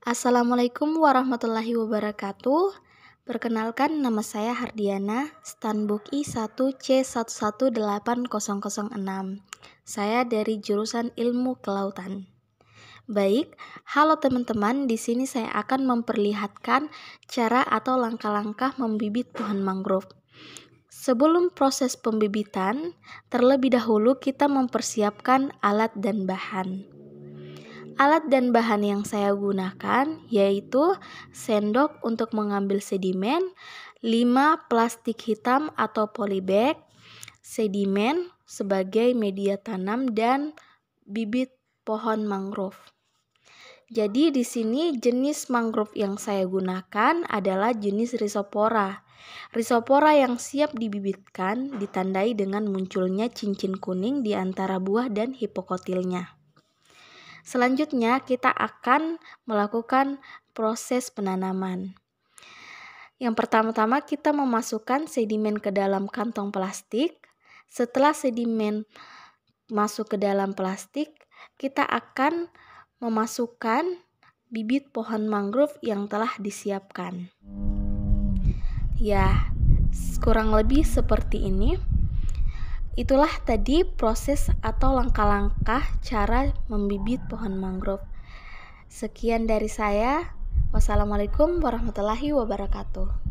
Assalamualaikum warahmatullahi wabarakatuh. Perkenalkan nama saya Hardiana, Stanbook I1C118006. Saya dari jurusan Ilmu Kelautan. Baik, halo teman-teman, di sini saya akan memperlihatkan cara atau langkah-langkah membibit pohon mangrove. Sebelum proses pembibitan, terlebih dahulu kita mempersiapkan alat dan bahan. Alat dan bahan yang saya gunakan yaitu sendok untuk mengambil sedimen, 5 plastik hitam atau polybag, sedimen sebagai media tanam dan bibit pohon mangrove. Jadi di sini jenis mangrove yang saya gunakan adalah jenis risopora. Risopora yang siap dibibitkan ditandai dengan munculnya cincin kuning di antara buah dan hipokotilnya. Selanjutnya, kita akan melakukan proses penanaman. Yang pertama-tama kita memasukkan sedimen ke dalam kantong plastik. Setelah sedimen masuk ke dalam plastik, kita akan memasukkan bibit pohon mangrove yang telah disiapkan. Ya, kurang lebih seperti ini. Itulah tadi proses atau langkah-langkah cara membibit pohon mangrove. Sekian dari saya. Wassalamualaikum warahmatullahi wabarakatuh.